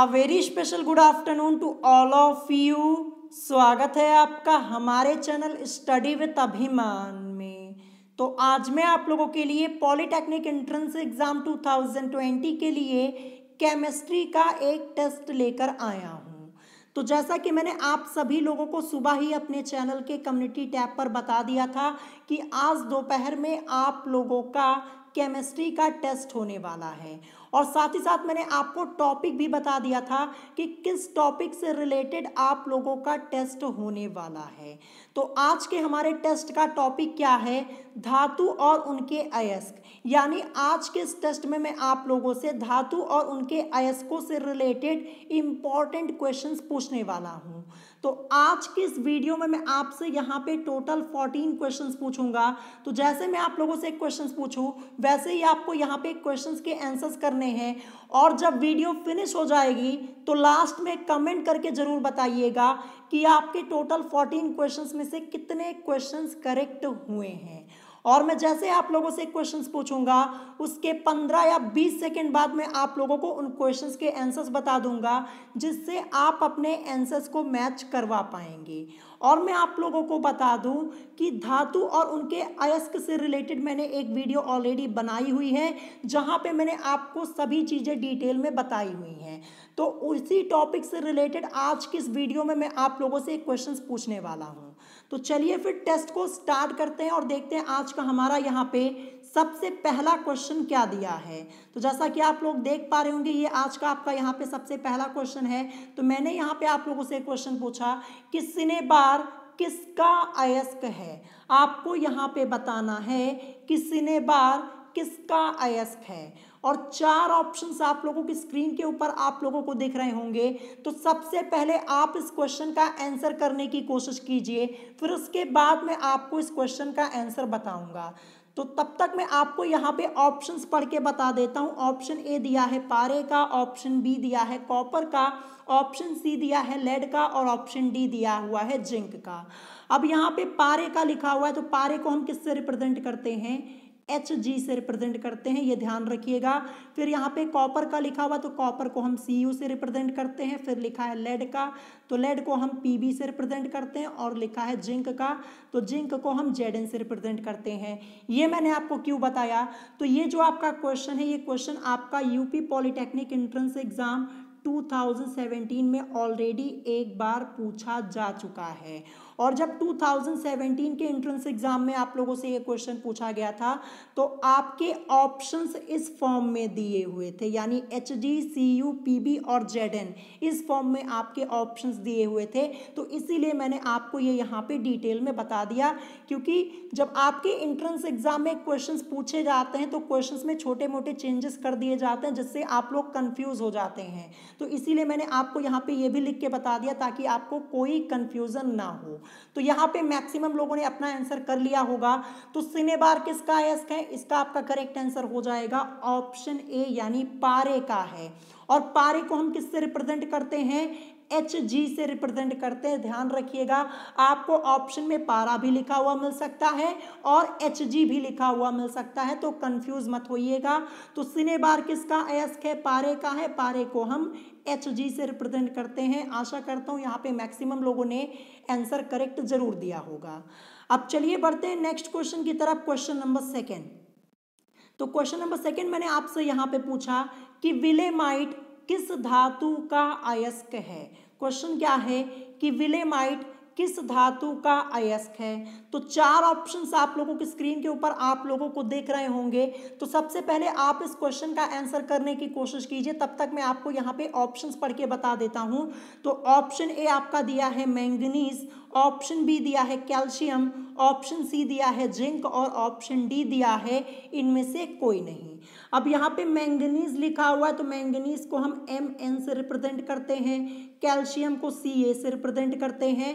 a very special good afternoon to all of you स्वागत है आपका हमारे चैनल स्टडी विद अभिमान में तो आज मैं आप लोगों के लिए पॉलिटेक्निक एंट्रेंस एग्ज़ाम 2020 के लिए केमिस्ट्री का एक टेस्ट लेकर आया हूँ तो जैसा कि मैंने आप सभी लोगों को सुबह ही अपने चैनल के कम्युनिटी टैब पर बता दिया था कि आज दोपहर में आप लोगों का केमिस्ट्री का टेस्ट होने वाला है और साथ ही साथ मैंने आपको टॉपिक भी बता दिया था कि किस टॉपिक से रिलेटेड आप लोगों का टेस्ट होने वाला है तो आज के हमारे टेस्ट का टॉपिक क्या है धातु और उनके अयस्क यानी आज के इस टेस्ट में मैं आप लोगों से धातु और उनके अयस्कों से रिलेटेड इम्पॉर्टेंट क्वेश्चंस पूछने वाला हूँ तो आज के इस वीडियो में मैं आपसे यहाँ पे टोटल 14 क्वेश्चंस पूछूंगा तो जैसे मैं आप लोगों से क्वेश्चंस पूछूं वैसे ही आपको यहाँ पे क्वेश्चंस के आंसर्स करने हैं और जब वीडियो फिनिश हो जाएगी तो लास्ट में कमेंट करके ज़रूर बताइएगा कि आपके टोटल 14 क्वेश्चंस में से कितने क्वेश्चंस करेक्ट हुए हैं और मैं जैसे आप लोगों से क्वेश्चंस पूछूंगा उसके पंद्रह या बीस सेकेंड बाद में आप लोगों को उन क्वेश्चंस के आंसर्स बता दूंगा जिससे आप अपने आंसर्स को मैच करवा पाएंगे और मैं आप लोगों को बता दूं कि धातु और उनके अयस्क से रिलेटेड मैंने एक वीडियो ऑलरेडी बनाई हुई है जहां पे मैंने आपको सभी चीज़ें डिटेल में बताई हुई हैं तो उसी टॉपिक से रिलेटेड आज किस वीडियो में मैं आप लोगों से क्वेश्चन पूछने वाला हूँ तो चलिए फिर टेस्ट को स्टार्ट करते हैं और देखते हैं आज का हमारा यहाँ पे सबसे पहला क्वेश्चन क्या दिया है तो जैसा कि आप लोग देख पा रहे होंगे ये आज का आपका यहाँ पे सबसे पहला क्वेश्चन है तो मैंने यहाँ पे आप लोगों से क्वेश्चन पूछा कि सिनेबार किसका अयस्क है आपको यहाँ पे बताना है कि सिनेबार किसका अयस्क है और चार ऑप्शंस आप लोगों की स्क्रीन के ऊपर आप लोगों को दिख रहे होंगे तो सबसे पहले आप इस क्वेश्चन का आंसर करने की कोशिश कीजिए फिर उसके बाद मैं आपको इस क्वेश्चन का आंसर बताऊंगा तो तब तक मैं आपको यहाँ पे ऑप्शंस पढ़ के बता देता हूँ ऑप्शन ए दिया है पारे का ऑप्शन बी दिया है कॉपर का ऑप्शन सी दिया है लेड का और ऑप्शन डी दिया हुआ है जिंक का अब यहाँ पे पारे का लिखा हुआ है तो पारे को हम किससे रिप्रेजेंट करते हैं एच जी से रिप्रेजेंट करते हैं ये ध्यान रखिएगा फिर यहाँ पे कॉपर का लिखा हुआ तो कॉपर को हम सी यू से रिप्रेजेंट करते हैं फिर लिखा है लेड का तो लेड को हम पी बी से रिप्रेजेंट करते हैं और लिखा है जिंक का तो जिंक को हम जेड एन से रिप्रेजेंट करते हैं ये मैंने आपको क्यों बताया तो ये जो आपका क्वेश्चन है ये क्वेश्चन आपका यूपी पॉलिटेक्निक एंट्रेंस एग्जाम 2017 में ऑलरेडी एक बार पूछा जा चुका है और जब 2017 के एंट्रेंस एग्जाम में आप लोगों से ये क्वेश्चन पूछा गया था तो आपके ऑप्शंस इस फॉर्म में दिए हुए थे यानी H D C U P B और जेड एन इस फॉर्म में आपके ऑप्शंस दिए हुए थे तो इसीलिए मैंने आपको ये यहाँ पे डिटेल में बता दिया क्योंकि जब आपके एंट्रेंस एग्जाम में क्वेश्चन पूछे जाते हैं तो क्वेश्चन में छोटे मोटे चेंजेस कर दिए जाते हैं जिससे आप लोग कन्फ्यूज हो जाते हैं तो इसीलिए मैंने आपको यहाँ पे ये भी लिख के बता दिया ताकि आपको कोई कन्फ्यूज़न ना हो तो यहाँ पे मैक्सिमम लोगों ने अपना आंसर कर लिया होगा तो सिनेबार किसका अयस्क है इसका आपका करेक्ट आंसर हो जाएगा ऑप्शन ए यानी पारे का है और पारे को हम किससे रिप्रेजेंट करते हैं एच जी से रिप्रेजेंट करते हैं ध्यान रखिएगा आपको ऑप्शन में पारा भी लिखा हुआ मिल सकता है और एच जी भी लिखा हुआ मिल सकता है तो कंफ्यूज मत होइएगा तो सिनेबार किसका अयस्क है पारे का है पारे को हम एच जी से रिप्रेजेंट करते हैं आशा करता हूँ यहाँ पे मैक्सिमम लोगों ने आंसर करेक्ट जरूर दिया होगा अब चलिए बढ़ते हैं नेक्स्ट क्वेश्चन की तरफ क्वेश्चन नंबर सेकेंड तो क्वेश्चन नंबर सेकेंड मैंने आपसे यहाँ पे पूछा कि विलेमाइट किस धातु का अयस्क है क्वेश्चन क्या है कि विलेमाइट किस धातु का अयस्क है तो चार ऑप्शंस आप लोगों की स्क्रीन के ऊपर आप लोगों को देख रहे होंगे तो सबसे पहले आप इस क्वेश्चन का आंसर करने की कोशिश कीजिए तब तक मैं आपको यहाँ पे ऑप्शंस पढ़ के बता देता हूँ तो ऑप्शन ए आपका दिया है मैंगनीज ऑप्शन बी दिया है कैल्शियम ऑप्शन सी दिया है जिंक और ऑप्शन डी दिया है इनमें से कोई नहीं अब यहाँ पे मैंगनीज लिखा हुआ है तो मैंगनीज को हम एम एन से रिप्रेजेंट करते हैं कैल्शियम को सी ए से रिप्रेजेंट करते हैं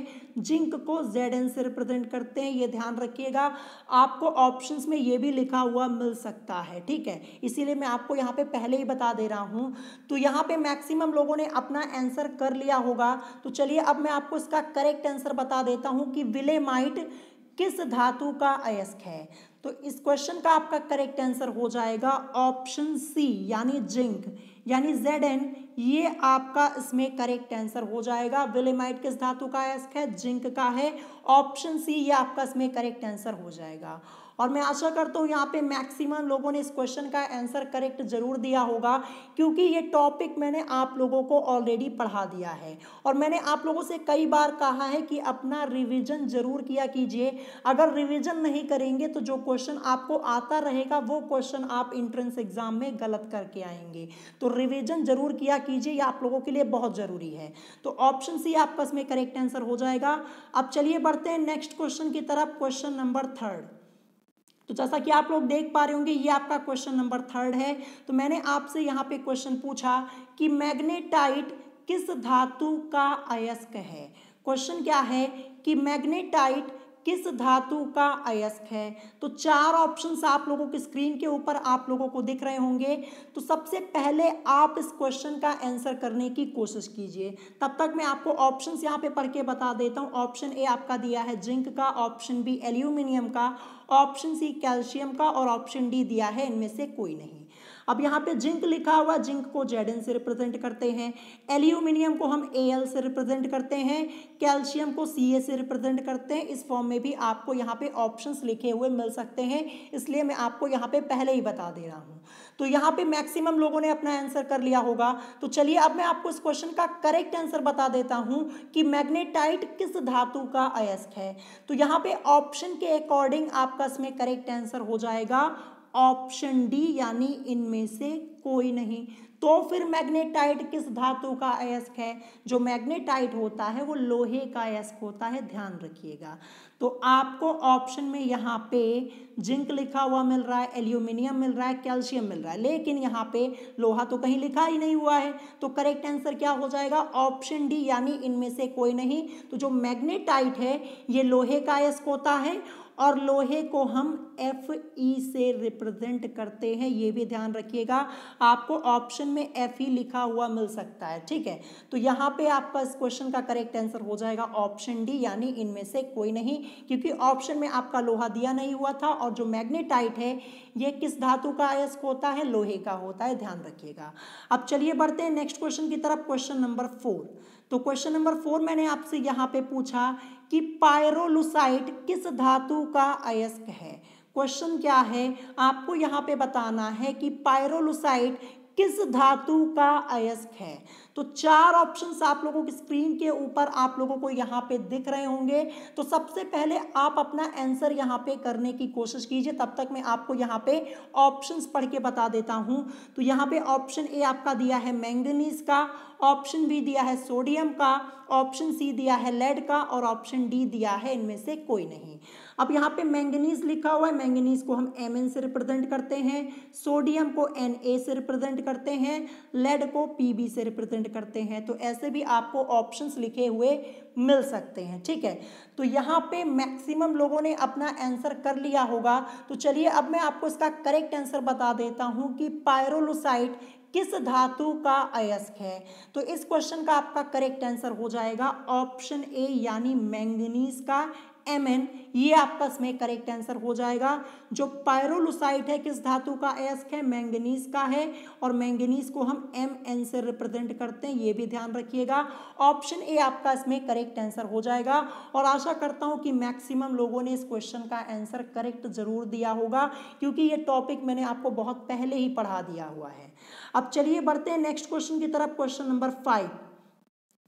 जिंक को जेड एन से रिप्रेजेंट करते हैं ये ध्यान रखिएगा आपको ऑप्शंस में ये भी लिखा हुआ मिल सकता है ठीक है इसीलिए मैं आपको यहाँ पे पहले ही बता दे रहा हूँ तो यहाँ पे मैक्सिमम लोगों ने अपना आंसर कर लिया होगा तो चलिए अब मैं आपको इसका करेक्ट आंसर बता देता हूँ कि विलेमाइट किस धातु का अयस्क है तो इस क्वेश्चन का आपका करेक्ट आंसर हो जाएगा ऑप्शन सी यानी जिंक यानी जेड एन ये आपका इसमें करेक्ट आंसर हो जाएगा विलेमाइट किस धातु का अयस्क है जिंक का है ऑप्शन सी ये आपका इसमें करेक्ट आंसर हो जाएगा और मैं आशा करता हूँ यहाँ पे मैक्सिमम लोगों ने इस क्वेश्चन का आंसर करेक्ट जरूर दिया होगा क्योंकि ये टॉपिक मैंने आप लोगों को ऑलरेडी पढ़ा दिया है और मैंने आप लोगों से कई बार कहा है कि अपना रिविजन जरूर किया कीजिए अगर रिविजन नहीं करेंगे तो जो क्वेश्चन आपको आता रहेगा वो क्वेश्चन आप इंट्रेंस एग्जाम में गलत करके आएंगे तो रिविजन जरूर किया कीजिए ये आप लोगों के लिए बहुत ज़रूरी है तो ऑप्शन सी आपका इसमें करेक्ट आंसर हो जाएगा अब चलिए बढ़ते हैं नेक्स्ट क्वेश्चन की तरफ क्वेश्चन नंबर थर्ड तो जैसा कि आप लोग देख पा रहे होंगे ये आपका क्वेश्चन नंबर थर्ड है तो मैंने आपसे यहाँ पे क्वेश्चन पूछा कि मैग्नेटाइट किस धातु का अयस्क है क्वेश्चन क्या है कि मैग्नेटाइट किस धातु का अयस्क है तो चार ऑप्शंस आप लोगों की स्क्रीन के ऊपर आप लोगों को दिख रहे होंगे तो सबसे पहले आप इस क्वेश्चन का आंसर करने की कोशिश कीजिए तब तक मैं आपको ऑप्शंस यहाँ पे पढ़ के बता देता हूँ ऑप्शन ए आपका दिया है जिंक का ऑप्शन बी एल्यूमिनियम का ऑप्शन सी कैल्शियम का और ऑप्शन डी दिया है इनमें से कोई नहीं अब यहाँ पे जिंक लिखा हुआ जिंक को जेड से रिप्रेजेंट करते हैं एल्यूमिनियम को हम ए से रिप्रेजेंट करते हैं कैल्शियम को सी से रिप्रेजेंट करते हैं इस फॉर्म में भी आपको यहाँ पे ऑप्शन लिखे हुए मिल सकते हैं इसलिए मैं आपको यहाँ पे पहले ही बता दे रहा हूँ तो यहाँ पे मैक्सिमम लोगों ने अपना आंसर कर लिया होगा तो चलिए अब मैं आपको इस क्वेश्चन का करेक्ट आंसर बता देता हूँ कि मैग्नेटाइट किस धातु का अयस्क है तो यहाँ पे ऑप्शन के अकॉर्डिंग आपका इसमें करेक्ट आंसर हो जाएगा ऑप्शन डी यानी इनमें से कोई नहीं तो फिर मैग्नेटाइट किस धातु का अयस्क है जो मैग्नेटाइट होता है वो लोहे का अयस्क होता है ध्यान रखिएगा तो आपको ऑप्शन में यहाँ पे जिंक लिखा हुआ मिल रहा है एल्यूमिनियम मिल रहा है कैल्शियम मिल रहा है लेकिन यहाँ पे लोहा तो कहीं लिखा ही नहीं हुआ है तो करेक्ट आंसर क्या हो जाएगा ऑप्शन डी यानी इनमें से कोई नहीं तो जो मैग्नेटाइट है ये लोहे का अयस्क होता है और लोहे को हम एफ ई e से रिप्रेजेंट करते हैं ये भी ध्यान रखिएगा आपको ऑप्शन में एफ ई e लिखा हुआ मिल सकता है ठीक है तो यहाँ पे आपका इस क्वेश्चन का करेक्ट आंसर हो जाएगा ऑप्शन डी यानी इनमें से कोई नहीं क्योंकि ऑप्शन में आपका लोहा दिया नहीं हुआ था और जो मैग्नेटाइट है ये किस धातु का अयस्क होता है लोहे का होता है ध्यान रखिएगा अब चलिए बढ़ते हैं नेक्स्ट क्वेश्चन की तरफ क्वेश्चन नंबर फोर तो क्वेश्चन नंबर फोर मैंने आपसे यहाँ पे पूछा कि पायरोलुसाइट किस धातु का अयस्क है क्वेश्चन क्या है आपको यहाँ पे बताना है कि पायरोलुसाइट किस धातु का अयस्क है तो चार ऑप्शंस आप लोगों की स्क्रीन के ऊपर आप लोगों को यहाँ पे दिख रहे होंगे तो सबसे पहले आप अपना आंसर यहाँ पे करने की कोशिश कीजिए तब तक मैं आपको यहाँ पे ऑप्शंस पढ़ के बता देता हूँ तो यहाँ पे ऑप्शन ए आपका दिया है मैंगनीज का ऑप्शन बी दिया है सोडियम का ऑप्शन सी दिया है लेड का और ऑप्शन डी दिया है इनमें से कोई नहीं अब यहाँ पे मैंगनीज लिखा हुआ है मैंगनीज को हम एम से रिप्रेजेंट करते हैं सोडियम को एन से रिप्रेजेंट करते हैं लेड को पी से रिप्रेजेंट प्रिंट करते हैं तो ऐसे भी आपको ऑप्शंस लिखे हुए मिल सकते हैं ठीक है तो यहाँ पे मैक्सिमम लोगों ने अपना आंसर कर लिया होगा तो चलिए अब मैं आपको इसका करेक्ट आंसर बता देता हूँ कि पायरोलोसाइट किस धातु का अयस्क है तो इस क्वेश्चन का आपका करेक्ट आंसर हो जाएगा ऑप्शन ए यानी मैंगनीज का एम एन ये आपस में करेक्ट आंसर हो जाएगा जो पायरोलुसाइट है किस धातु का एस्क है मैंगनीज का है और मैंगनीज को हम एम एन से रिप्रेजेंट करते हैं ये भी ध्यान रखिएगा ऑप्शन ए आपका इसमें करेक्ट आंसर हो जाएगा और आशा करता हूँ कि मैक्सिमम लोगों ने इस क्वेश्चन का आंसर करेक्ट जरूर दिया होगा क्योंकि ये टॉपिक मैंने आपको बहुत पहले ही पढ़ा दिया हुआ है अब चलिए बढ़ते हैं नेक्स्ट क्वेश्चन की तरफ क्वेश्चन नंबर फाइव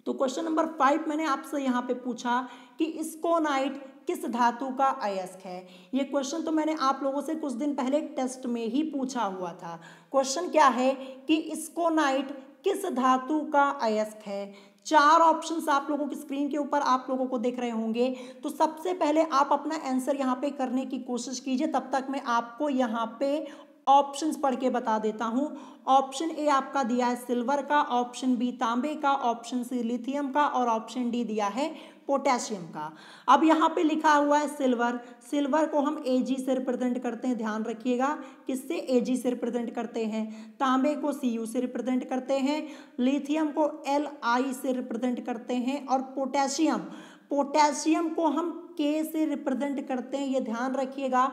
तो क्वेश्चन नंबर फाइव मैंने आपसे यहाँ पे पूछा कि स्कोनाइट किस धातु का अयस्क है ये क्वेश्चन तो मैंने आप लोगों से कुछ दिन पहले टेस्ट में ही पूछा हुआ था क्वेश्चन क्या है कि स्कोनाइट किस धातु का अयस्क है चार ऑप्शंस आप लोगों की स्क्रीन के ऊपर आप लोगों को देख रहे होंगे तो सबसे पहले आप अपना आंसर यहाँ पे करने की कोशिश कीजिए तब तक मैं आपको यहाँ पे ऑप्शंस पढ़ के बता देता हूँ ऑप्शन ए आपका दिया है सिल्वर का ऑप्शन बी तांबे का ऑप्शन सी लिथियम का और ऑप्शन डी दिया है पोटेशियम का अब यहाँ पे लिखा हुआ है सिल्वर सिल्वर को हम ए जी से रिप्रेजेंट करते हैं ध्यान रखिएगा किससे ए जी से रिप्रेजेंट करते हैं तांबे को सी यू से रिप्रेजेंट करते हैं लिथियम को एल आई से रिप्रेजेंट करते हैं और पोटेशियम पोटेशियम को हम के से रिप्रेजेंट करते हैं ये ध्यान रखिएगा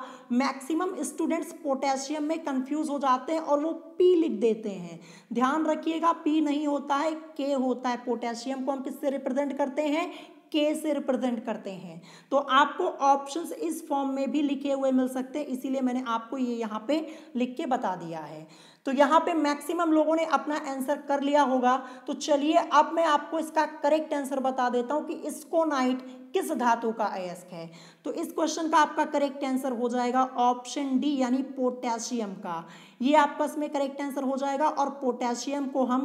मैक्सिमम स्टूडेंट्स पोटेशियम में कंफ्यूज हो जाते हैं और वो पी लिख देते हैं ध्यान रखिएगा पी नहीं होता है के होता है पोटेशियम को हम किससे रिप्रेजेंट करते हैं के से रिप्रेजेंट करते हैं तो आपको ऑप्शंस इस फॉर्म में भी लिखे हुए मिल सकते हैं इसीलिए मैंने आपको ये यहाँ पे लिख के बता दिया है तो यहाँ पे मैक्सिमम लोगों ने अपना आंसर कर लिया होगा तो चलिए अब मैं आपको इसका करेक्ट आंसर बता देता हूँ कि नाइट किस धातु का अयस्क है तो इस क्वेश्चन का आपका करेक्ट आंसर हो जाएगा ऑप्शन डी यानी पोटेशियम का ये आपस में करेक्ट आंसर हो जाएगा और पोटेशियम को हम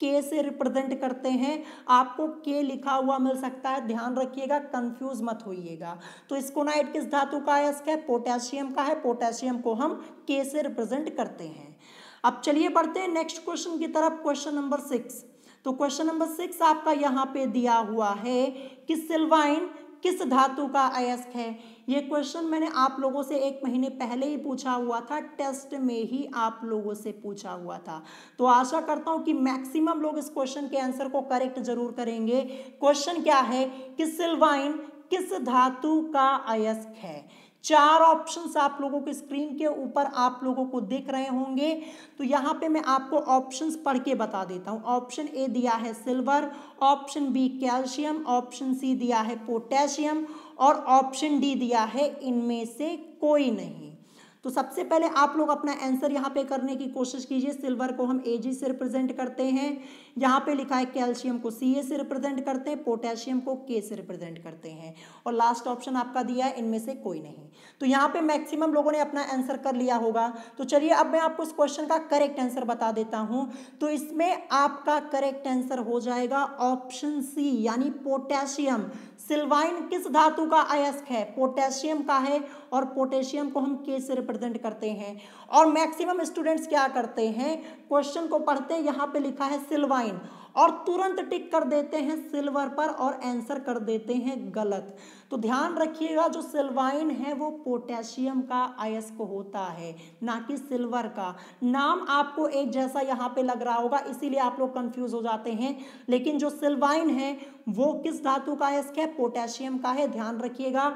के से रिप्रेजेंट करते हैं आपको के लिखा हुआ मिल सकता है ध्यान रखिएगा कंफ्यूज मत होइएगा तो इसको नाइट किस धातु का अयस्क है पोटेशियम का है पोटेशियम को हम के से रिप्रेजेंट करते हैं अब चलिए बढ़ते हैं नेक्स्ट क्वेश्चन की तरफ क्वेश्चन नंबर सिक्स तो क्वेश्चन नंबर सिक्स आपका यहाँ पे दिया हुआ है कि सिल्वाइन किस धातु का अयस्क है ये क्वेश्चन मैंने आप लोगों से एक महीने पहले ही पूछा हुआ था टेस्ट में ही आप लोगों से पूछा हुआ था तो आशा करता हूं कि मैक्सिमम लोग इस क्वेश्चन के आंसर को करेक्ट जरूर करेंगे क्वेश्चन क्या है कि सिल्वाइन किस धातु का अयस्क है चार ऑप्शंस आप लोगों के स्क्रीन के ऊपर आप लोगों को देख रहे होंगे तो यहाँ पे मैं आपको ऑप्शंस पढ़ के बता देता हूँ ऑप्शन ए दिया है silver option B calcium option C दिया है पोटेशियम और ऑप्शन डी दिया है इनमें से कोई नहीं तो सबसे पहले आप लोग अपना आंसर यहाँ पे करने की कोशिश कीजिए सिल्वर को हम ए से रिप्रेजेंट करते हैं यहाँ पे लिखा है कैल्शियम को सी से रिप्रेजेंट करते हैं पोटेशियम को के से रिप्रेजेंट करते हैं और लास्ट ऑप्शन आपका दिया है इनमें से कोई नहीं तो यहाँ पे मैक्सिमम लोगों ने अपना आंसर कर लिया होगा तो चलिए अब मैं आपको इस क्वेश्चन का करेक्ट आंसर बता देता हूँ तो इसमें आपका करेक्ट आंसर हो जाएगा ऑप्शन सी यानी पोटेशियम सिल्वाइन किस धातु का अयस्क है पोटेशियम का है और पोटेशियम को हम के से रिप्रेजेंट करते हैं और मैक्सिमम स्टूडेंट्स क्या करते हैं क्वेश्चन को पढ़ते हैं यहाँ पे लिखा है सिल्वाइन और तुरंत टिक कर देते हैं सिल्वर पर और आंसर कर देते हैं गलत तो ध्यान रखिएगा जो सिल्वाइन है वो पोटेशियम का अयस्क होता है ना कि सिल्वर का नाम आपको एक जैसा यहाँ पे लग रहा होगा इसीलिए आप लोग कंफ्यूज हो जाते हैं लेकिन जो सिल्वाइन है वो किस धातु का अयस्क है पोटेशियम का है ध्यान रखिएगा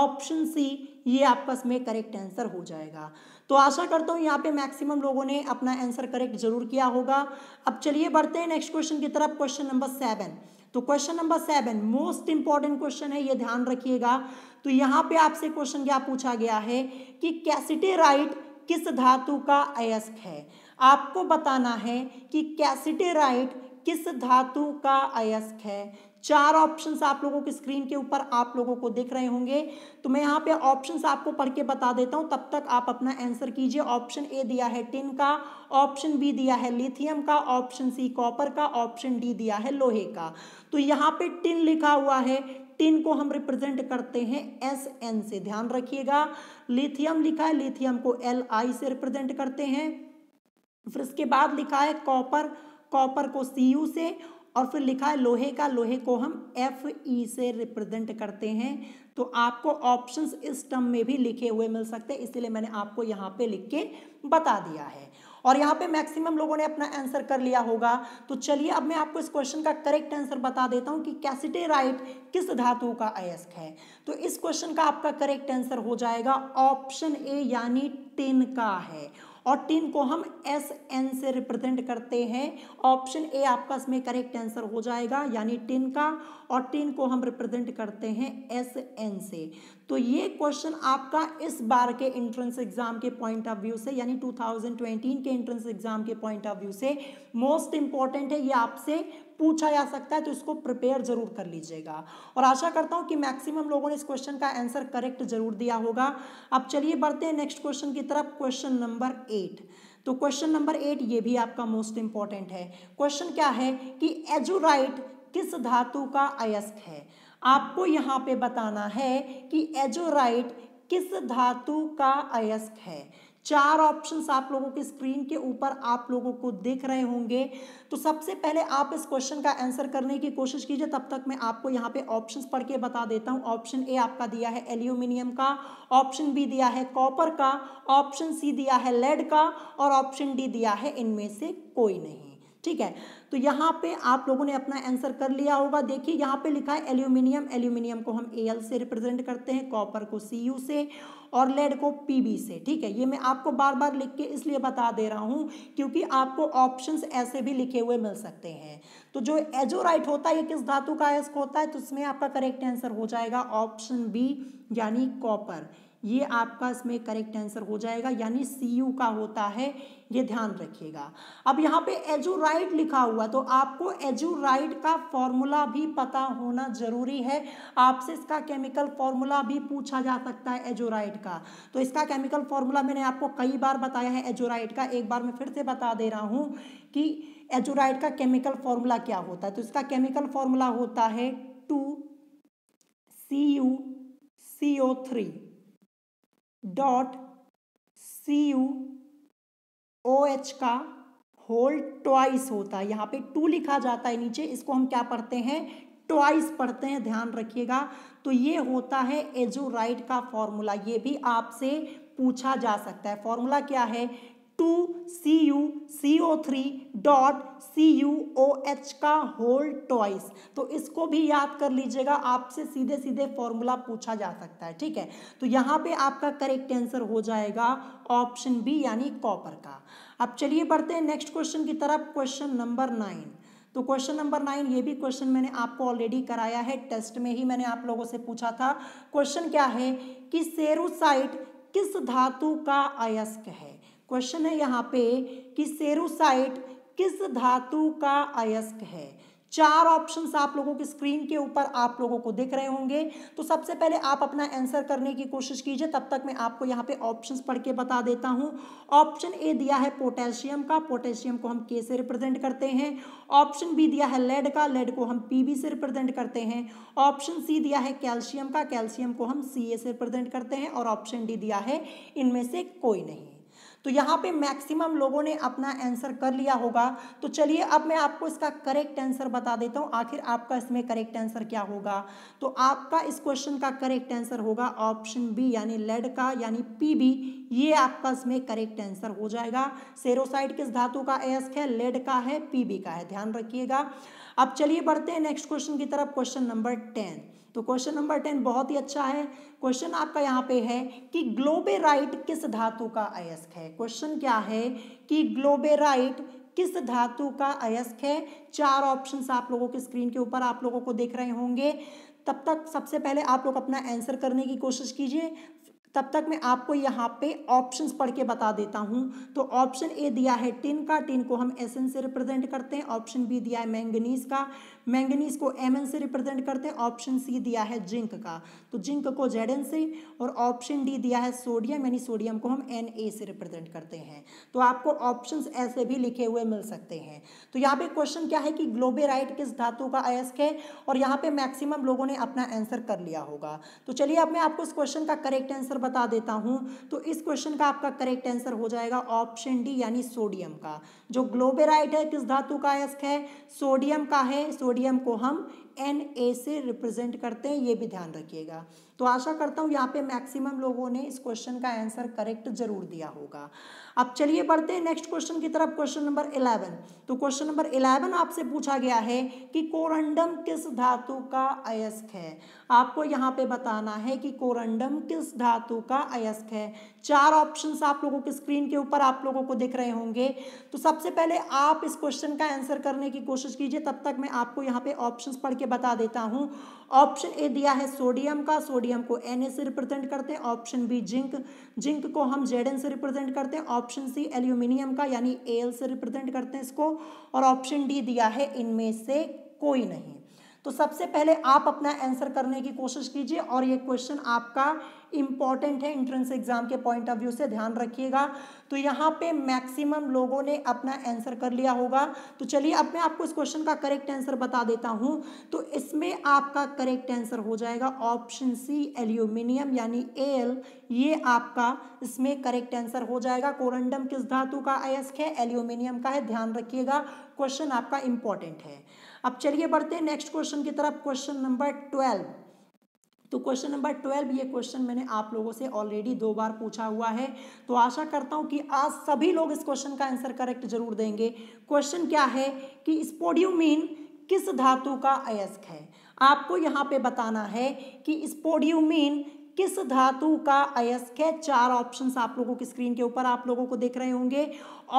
ऑप्शन सी ये आपस में करेक्ट आंसर हो जाएगा तो आशा करता हूँ यहाँ पे मैक्सिमम लोगों ने अपना आंसर करेक्ट जरूर किया होगा अब चलिए बढ़ते हैं नेक्स्ट क्वेश्चन की तरफ क्वेश्चन नंबर सेवन तो question number seven most important question है ये ध्यान रखिएगा तो यहाँ पे आपसे क्वेश्चन क्या पूछा गया है कि कैसिटेराइट किस धातु का अयस्क है आपको बताना है कि कैसिटेराइट किस धातु का अयस्क है चार ऑप्शंस आप लोगों की स्क्रीन के ऊपर आप लोगों को दिख रहे होंगे तो मैं यहाँ पे ऑप्शंस आपको पढ़ के बता देता हूँ तब तक आप अपना आंसर कीजिए ऑप्शन ए दिया है टिन का ऑप्शन बी दिया है लिथियम का ऑप्शन सी कॉपर का ऑप्शन डी दिया है लोहे का तो यहाँ पे टिन लिखा हुआ है टिन को हम रिप्रेजेंट करते हैं एस एन से ध्यान रखिएगा लिथियम लिखा है लिथियम को एल आई से रिप्रेजेंट करते हैं फिर इसके बाद लिखा है कॉपर कॉपर को सी यू से और फिर लिखा है लोहे का लोहे को हम एफ ई e से रिप्रेजेंट करते हैं तो आपको ऑप्शंस इस टर्म में भी लिखे हुए मिल सकते हैं इसीलिए मैंने आपको यहाँ पे लिख के बता दिया है और यहाँ पे मैक्सिमम लोगों ने अपना आंसर कर लिया होगा तो चलिए अब मैं आपको इस क्वेश्चन का करेक्ट आंसर बता देता हूँ कि राइट किस धातु का अयस्क है तो इस क्वेश्चन का आपका करेक्ट आंसर हो जाएगा ऑप्शन ए यानी टिन का है और टीन को हम एस एन से रिप्रेजेंट करते हैं ऑप्शन ए आपका इसमें करेक्ट आंसर हो जाएगा यानी टिन का और टिन को हम रिप्रेजेंट करते हैं एस एन से तो ये क्वेश्चन आपका इस बार के एंट्रेंस एग्जाम के पॉइंट ऑफ व्यू से यानी 2019 के एंट्रेंस एग्जाम के पॉइंट ऑफ व्यू से मोस्ट इंपॉर्टेंट है ये आपसे पूछा जा सकता है तो इसको प्रिपेयर जरूर कर लीजिएगा और आशा करता हूँ कि मैक्सिमम लोगों ने इस क्वेश्चन का आंसर करेक्ट जरूर दिया होगा अब चलिए बढ़ते हैं नेक्स्ट क्वेश्चन की तरफ क्वेश्चन नंबर एट तो क्वेश्चन नंबर एट ये भी आपका मोस्ट इंपॉर्टेंट है क्वेश्चन क्या है कि एजुराइट किस धातु का अयस्क है आपको यहाँ पे बताना है कि एजोराइट किस धातु का अयस्क है चार ऑप्शंस आप लोगों की स्क्रीन के ऊपर आप लोगों को देख रहे होंगे तो सबसे पहले आप इस क्वेश्चन का आंसर करने की कोशिश कीजिए तब तक मैं आपको यहाँ पे ऑप्शन पढ़ के बता देता हूँ ऑप्शन ए आपका दिया है एल्यूमिनियम का ऑप्शन बी दिया है कॉपर का ऑप्शन सी दिया है लेड का और ऑप्शन डी दिया है इनमें से कोई नहीं ठीक है तो यहाँ पे आप लोगों ने अपना आंसर कर लिया होगा देखिए यहाँ पे लिखा है एल्यूमिनियम एल्यूमिनियम को हम एल से रिप्रेजेंट करते हैं कॉपर को सी यू से और लेड को बी से ठीक है ये मैं आपको बार बार लिख के इसलिए बता दे रहा हूँ क्योंकि आपको ऑप्शंस ऐसे भी लिखे हुए मिल सकते हैं तो जो एजोराइट होता है ये किस धातु का अयस्क होता है तो उसमें आपका करेक्ट आंसर हो जाएगा ऑप्शन बी यानी कॉपर ये आपका इसमें करेक्ट आंसर हो जाएगा यानी सी यू का होता है ये ध्यान रखिएगा अब यहाँ पे एजोराइड लिखा हुआ तो आपको एजोराइड का फॉर्मूला भी पता होना जरूरी है आपसे इसका केमिकल फॉर्मूला भी पूछा जा सकता है एजोराइड का तो इसका केमिकल फॉर्मूला मैंने आपको कई बार बताया है एजोराइड का एक बार मैं फिर से बता दे रहा हूँ कि एजोराइड का केमिकल फॉर्मूला क्या होता है तो इसका केमिकल फॉर्मूला होता है two C U C O three dot C U O H का होल ट्वाइस होता है यहाँ पे टू लिखा जाता है नीचे इसको हम क्या पढ़ते हैं ट्वाइस पढ़ते हैं ध्यान रखिएगा तो ये होता है एजोराइड का फॉर्मूला ये भी आपसे पूछा जा सकता है फॉर्मूला क्या है two C U C O three dot C U O H का होल टॉइस तो इसको भी याद कर लीजिएगा आपसे सीधे सीधे फॉर्मूला पूछा जा सकता है ठीक है तो यहाँ पे आपका करेक्ट आंसर हो जाएगा ऑप्शन बी यानी कॉपर का अब चलिए बढ़ते हैं नेक्स्ट क्वेश्चन की तरफ क्वेश्चन नंबर नाइन तो क्वेश्चन नंबर नाइन ये भी क्वेश्चन मैंने आपको ऑलरेडी कराया है टेस्ट में ही मैंने आप लोगों से पूछा था क्वेश्चन क्या है कि सेरोसाइट किस धातु का अयस्क है क्वेश्चन है यहाँ पे कि सेरोसाइट किस धातु का अयस्क है चार ऑप्शंस आप लोगों की स्क्रीन के ऊपर आप लोगों को दिख रहे होंगे तो सबसे पहले आप अपना आंसर करने की कोशिश कीजिए तब तक मैं आपको यहाँ पे ऑप्शंस पढ़ के बता देता हूँ ऑप्शन ए दिया है पोटेशियम का पोटेशियम को हम के से रिप्रेजेंट करते हैं ऑप्शन बी दिया है लेड का लेड को हम पी से रिप्रेजेंट करते हैं ऑप्शन सी दिया है कैल्शियम का कैल्शियम को हम सी से रिप्रेजेंट करते हैं और ऑप्शन डी दिया है इनमें से कोई नहीं तो यहाँ पे मैक्सिमम लोगों ने अपना आंसर कर लिया होगा तो चलिए अब मैं आपको इसका करेक्ट आंसर बता देता हूँ आखिर आपका इसमें करेक्ट आंसर क्या होगा तो आपका इस क्वेश्चन का करेक्ट आंसर होगा ऑप्शन बी यानी लेड का यानी पी बी ये आपका इसमें करेक्ट आंसर हो जाएगा सेरोसाइड किस धातु का एस्क है लेड का है पी का है ध्यान रखिएगा अब चलिए बढ़ते हैं नेक्स्ट क्वेश्चन की तरफ क्वेश्चन नंबर टेन तो क्वेश्चन नंबर टेन बहुत ही अच्छा है क्वेश्चन आपका यहाँ पे है कि ग्लोबेराइट किस धातु का अयस्क है क्वेश्चन क्या है कि ग्लोबेराइट किस धातु का अयस्क है चार ऑप्शन आप लोगों के स्क्रीन के ऊपर आप लोगों को देख रहे होंगे तब तक सबसे पहले आप लोग अपना आंसर करने की कोशिश कीजिए तब तक मैं आपको यहाँ पे ऑप्शंस पढ़ के बता देता हूँ तो ऑप्शन ए दिया है टिन का टिन को हम एस से रिप्रेजेंट करते हैं ऑप्शन बी दिया है मैंगनीज का मैंगनीज को एम से रिप्रेजेंट करते हैं ऑप्शन सी दिया है जिंक का तो जिंक को जेड से और ऑप्शन डी दिया है सोडियम यानी सोडियम को हम एन से रिप्रेजेंट करते हैं तो आपको ऑप्शन ऐसे भी लिखे हुए मिल सकते हैं तो यहाँ पे क्वेश्चन क्या है कि ग्लोबेराइट किस धातु का अयस्क है और यहाँ पे मैक्सिमम लोगों ने अपना आंसर कर लिया होगा तो चलिए अब मैं आपको इस क्वेश्चन का करेक्ट आंसर बता देता हूँ तो इस क्वेश्चन का आपका करेक्ट आंसर हो जाएगा ऑप्शन डी यानी सोडियम का जो ग्लोबेराइट है किस धातु का अयस्क है सोडियम का है सोडियम को हम एन ए से रिप्रेजेंट करते हैं ये भी ध्यान रखिएगा तो आशा करता हूँ यहाँ पे मैक्सिमम लोगों ने इस क्वेश्चन का आंसर करेक्ट जरूर दिया होगा अब चलिए बढ़ते हैं नेक्स्ट क्वेश्चन की तरफ क्वेश्चन नंबर इलेवन तो क्वेश्चन नंबर इलेवन आपसे पूछा गया है कि कोरंडम किस धातु का अयस्क है आपको यहाँ पे बताना है कि कोरंडम किस धातु का अयस्क है चार ऑप्शंस आप लोगों के स्क्रीन के ऊपर आप लोगों को दिख रहे होंगे तो सबसे पहले आप इस क्वेश्चन का आंसर करने की कोशिश कीजिए तब तक मैं आपको यहाँ पे ऑप्शंस पढ़ के बता देता हूँ ऑप्शन ए दिया है सोडियम का सोडियम को एन से रिप्रेजेंट करते हैं ऑप्शन बी जिंक जिंक को हम जेड से रिप्रेजेंट करते हैं ऑप्शन सी एल्यूमिनियम का यानी एल से रिप्रेजेंट करते हैं इसको और ऑप्शन डी दिया है इनमें से कोई नहीं तो सबसे पहले आप अपना आंसर करने की कोशिश कीजिए और ये क्वेश्चन आपका इम्पॉर्टेंट है इंट्रेंस एग्जाम के पॉइंट ऑफ व्यू से ध्यान रखिएगा तो यहाँ पे मैक्सिमम लोगों ने अपना आंसर कर लिया होगा तो चलिए अब मैं आपको इस क्वेश्चन का करेक्ट आंसर बता देता हूँ तो इसमें आपका करेक्ट आंसर हो जाएगा ऑप्शन सी एल्यूमिनियम यानी एल ये आपका इसमें करेक्ट आंसर हो जाएगा कोरंडम किस धातु का अयस्क है एल्यूमिनियम का है ध्यान रखिएगा क्वेश्चन आपका इंपॉर्टेंट है अब चलिए बढ़ते हैं नेक्स्ट क्वेश्चन की तरफ क्वेश्चन नंबर ट्वेल्व तो क्वेश्चन नंबर ट्वेल्व ये क्वेश्चन मैंने आप लोगों से ऑलरेडी दो बार पूछा हुआ है तो आशा करता हूं कि आज सभी लोग इस क्वेश्चन का आंसर करेक्ट जरूर देंगे क्वेश्चन क्या है कि स्पोडियोमीन किस धातु का अयस्क है आपको यहाँ पे बताना है कि स्पोडियोमीन किस धातु का अयस्क है चार ऑप्शंस आप लोगों की स्क्रीन के ऊपर आप लोगों को देख रहे होंगे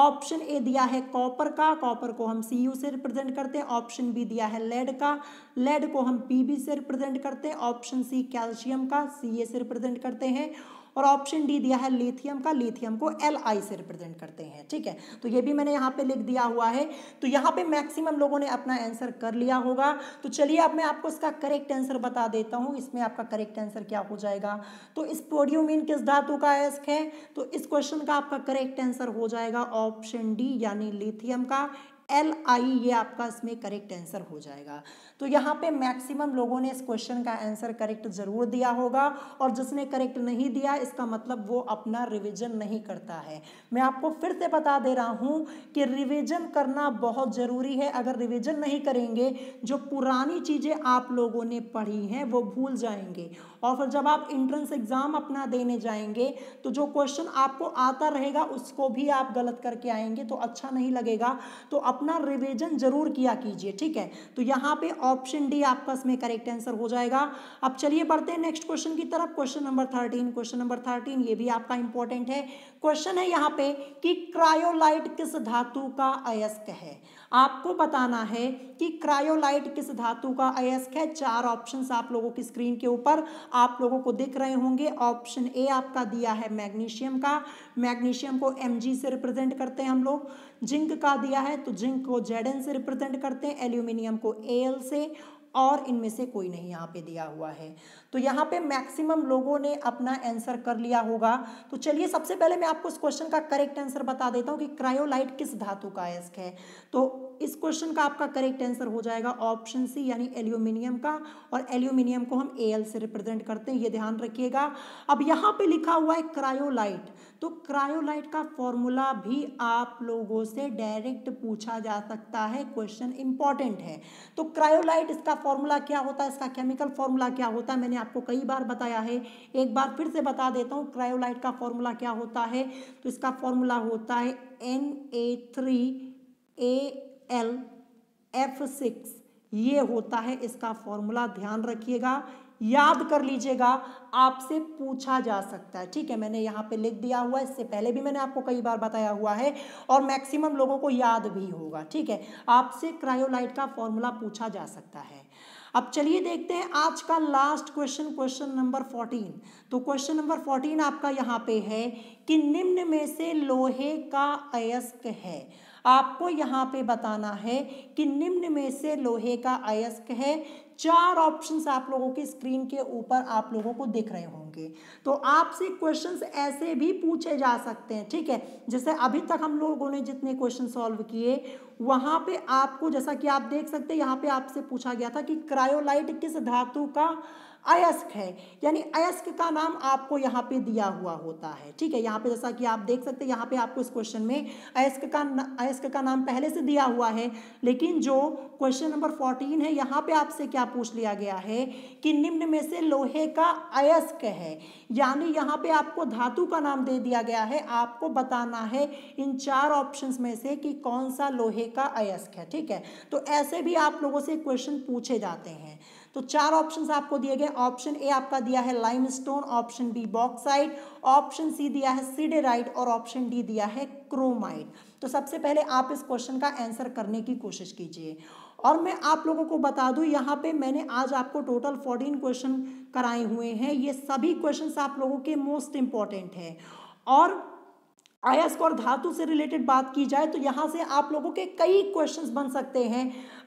ऑप्शन ए दिया है कॉपर का कॉपर को हम सी से रिप्रेजेंट करते हैं ऑप्शन बी दिया है लेड का लेड को हम पी से रिप्रेजेंट करते हैं ऑप्शन सी कैल्शियम का सी से रिप्रेजेंट करते हैं और ऑप्शन डी दिया है लिथियम का लिथियम को एल आई से रिप्रेजेंट करते हैं ठीक है तो ये भी मैंने यहाँ पे लिख दिया हुआ है तो यहाँ पे मैक्सिमम लोगों ने अपना आंसर कर लिया होगा तो चलिए अब मैं आपको इसका करेक्ट आंसर बता देता हूँ इसमें आपका करेक्ट आंसर क्या हो जाएगा तो इस स्पोडियोमीन किस धातु का एस्क है तो इस क्वेश्चन का आपका करेक्ट आंसर हो जाएगा ऑप्शन डी यानी लिथियम का एल आई ये आपका इसमें करेक्ट आंसर हो जाएगा तो यहाँ पे मैक्सिमम लोगों ने इस क्वेश्चन का आंसर करेक्ट जरूर दिया होगा और जिसने करेक्ट नहीं दिया इसका मतलब वो अपना रिविजन नहीं करता है मैं आपको फिर से बता दे रहा हूँ कि रिविजन करना बहुत ज़रूरी है अगर रिविजन नहीं करेंगे जो पुरानी चीज़ें आप लोगों ने पढ़ी हैं वो भूल जाएंगे और फिर जब आप इंट्रेंस एग्ज़ाम अपना देने जाएंगे तो जो क्वेश्चन आपको आता रहेगा उसको भी आप गलत करके आएंगे तो अच्छा नहीं लगेगा तो अपना रिविजन जरूर किया कीजिए ठीक है तो यहाँ पे ऑप्शन डी आपका इसमें करेक्ट आंसर हो जाएगा अब चलिए बढ़ते हैं नेक्स्ट क्वेश्चन की तरफ question number thirteen question number thirteen ये भी आपका इंपॉर्टेंट है क्वेश्चन है यहाँ पे कि क्रायोलाइट किस धातु का अयस्क है आपको बताना है कि क्रायोलाइट किस धातु का अयस्क है चार ऑप्शन आप लोगों की स्क्रीन के ऊपर आप लोगों को दिख रहे होंगे ऑप्शन ए आपका दिया है मैग्नीशियम का मैग्नीशियम को एम से रिप्रेजेंट करते हैं हम लोग जिंक का दिया है तो जिंक को जेड से रिप्रेजेंट करते हैं एल्यूमिनियम को ए से और इनमें से कोई नहीं यहाँ पे दिया हुआ है तो यहाँ पे मैक्सिमम लोगों ने अपना आंसर कर लिया होगा तो चलिए सबसे पहले मैं आपको इस क्वेश्चन का करेक्ट आंसर बता देता हूँ कि क्रायोलाइट किस धातु का अयस्क है तो इस क्वेश्चन का आपका करेक्ट आंसर हो जाएगा ऑप्शन सी यानी एल्यूमिनियम का और एल्यूमिनियम को हम एल से रिप्रेजेंट करते हैं ये ध्यान रखिएगा अब यहाँ पे लिखा हुआ है क्रायोलाइट तो क्रायोलाइट का फॉर्मूला भी आप लोगों से डायरेक्ट पूछा जा सकता है क्वेश्चन इंपॉर्टेंट है तो क्रायोलाइट इसका फॉर्मूला क्या होता है इसका केमिकल फॉर्मूला क्या होता है मैंने मैंने आपको कई बार बताया है एक बार फिर से बता देता हूँ क्रायोलाइट का फॉर्मूला क्या होता है तो इसका फॉर्मूला होता है N A three A L F six ये होता है इसका फॉर्मूला ध्यान रखिएगा याद कर लीजिएगा आपसे पूछा जा सकता है ठीक है मैंने यहाँ पे लिख दिया हुआ है इससे पहले भी मैंने आपको कई बार बताया हुआ है और मैक्सिमम लोगों को याद भी होगा ठीक है आपसे क्रायोलाइट का फॉर्मूला पूछा जा सकता है अब चलिए देखते हैं आज का last question question number fourteen तो क्वेश्चन नंबर फोर्टीन आपका यहाँ पे है कि निम्न में से लोहे का अयस्क है आपको यहाँ पे बताना है कि निम्न में से लोहे का अयस्क है चार ऑप्शंस आप लोगों की स्क्रीन के ऊपर आप लोगों को दिख रहे होंगे तो आपसे क्वेश्चंस ऐसे भी पूछे जा सकते हैं ठीक है जैसे अभी तक हम लोगों ने जितने क्वेश्चन सॉल्व किए वहाँ पे आपको जैसा कि आप देख सकते हैं यहाँ पे आपसे पूछा गया था कि क्रायोलाइट किस धातु का अयस्क है यानी अयस्क का नाम आपको यहाँ पे दिया हुआ होता है ठीक है यहाँ पे जैसा कि आप देख सकते हैं यहाँ पे आपको इस क्वेश्चन में अयस्क का अयस्क का नाम पहले से दिया हुआ है लेकिन जो क्वेश्चन नंबर फोर्टीन है यहाँ पे आपसे क्या पूछ लिया गया है कि निम्न में से लोहे का अयस्क है यानी यहाँ पे आपको धातु का नाम दे दिया गया है आपको बताना है इन चार ऑप्शन में से कि कौन सा लोहे का अयस्क है ठीक है तो ऐसे भी आप लोगों से क्वेश्चन पूछे जाते हैं तो चार ऑप्शंस आपको दिए गए ऑप्शन ए आपका दिया है limestone option B bauxite option C दिया है सीडेराइट और ऑप्शन डी दिया है क्रोमाइट तो सबसे पहले आप इस क्वेश्चन का आंसर करने की कोशिश कीजिए और मैं आप लोगों को बता दूं यहाँ पे मैंने आज आपको टोटल फोर्टीन क्वेश्चन कराए हुए हैं ये सभी क्वेश्चन आप लोगों के मोस्ट इम्पॉर्टेंट हैं और अयस्क और धातु से रिलेटेड बात की जाए तो यहाँ से आप लोगों के कई क्वेश्चंस बन सकते हैं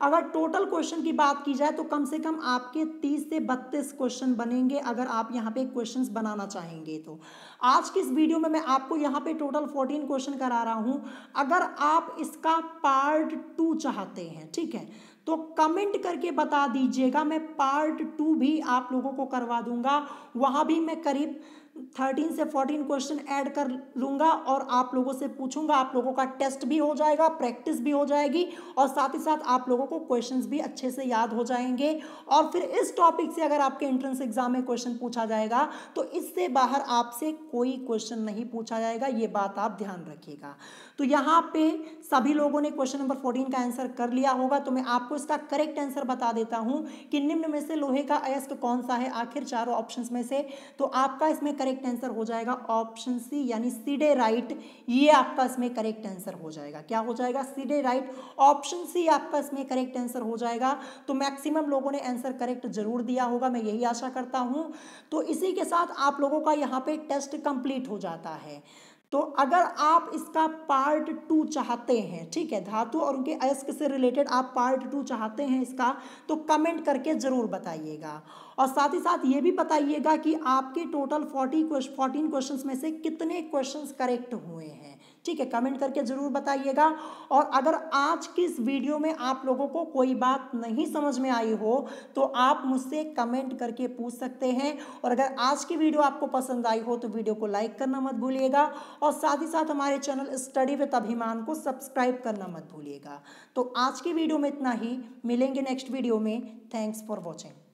अगर टोटल क्वेश्चन की बात की जाए तो कम से कम आपके तीस से बत्तीस क्वेश्चन बनेंगे अगर आप यहाँ पे क्वेश्चंस बनाना चाहेंगे तो आज की इस वीडियो में मैं आपको यहाँ पे टोटल फोर्टीन क्वेश्चन करा रहा हूँ अगर आप इसका पार्ट टू चाहते हैं ठीक है तो कमेंट करके बता दीजिएगा मैं पार्ट टू भी आप लोगों को करवा दूंगा वहाँ भी मैं करीब थर्टीन से फोर्टीन क्वेश्चन ऐड कर लूँगा और आप लोगों से पूछूंगा आप लोगों का टेस्ट भी हो जाएगा प्रैक्टिस भी हो जाएगी और साथ ही साथ आप लोगों को क्वेश्चंस भी अच्छे से याद हो जाएंगे और फिर इस टॉपिक से अगर आपके एंट्रेंस एग्जाम में क्वेश्चन पूछा जाएगा तो इससे बाहर आपसे कोई क्वेश्चन नहीं पूछा जाएगा ये बात आप ध्यान रखिएगा तो यहाँ पे सभी लोगों ने क्वेश्चन नंबर फोर्टीन का आंसर कर लिया होगा तो मैं आपको इसका करेक्ट आंसर बता देता हूँ कि निम्न में से लोहे का अयस्क कौन सा है आखिर चारों ऑप्शन में से तो आपका इसमें करेक्ट करेक्ट आंसर हो जाएगा ऑप्शन सी यानी सीडे राइट ये आपका इसमें करेक्ट आंसर हो जाएगा क्या हो जाएगा सीडे राइट ऑप्शन सी आपका इसमें करेक्ट आंसर हो जाएगा तो मैक्सिमम लोगों ने आंसर करेक्ट जरूर दिया होगा मैं यही आशा करता हूँ तो इसी के साथ आप लोगों का यहाँ पे टेस्ट कंप्लीट हो जाता है तो अगर आप इसका पार्ट टू चाहते हैं ठीक है धातु और उनके अयस्क से रिलेटेड आप पार्ट टू चाहते हैं इसका तो कमेंट करके ज़रूर बताइएगा और साथ ही साथ ये भी बताइएगा कि आपके टोटल फोर्टी फोर्टीन क्वेश्चन में से कितने क्वेश्चन करेक्ट हुए हैं ठीक है कमेंट करके ज़रूर बताइएगा और अगर आज की इस वीडियो में आप लोगों को कोई बात नहीं समझ में आई हो तो आप मुझसे कमेंट करके पूछ सकते हैं और अगर आज की वीडियो आपको पसंद आई हो तो वीडियो को लाइक करना मत भूलिएगा और साथ ही साथ हमारे चैनल स्टडी विद अभिमान को सब्सक्राइब करना मत भूलिएगा तो आज की वीडियो में इतना ही मिलेंगे नेक्स्ट वीडियो में थैंक्स फॉर वॉचिंग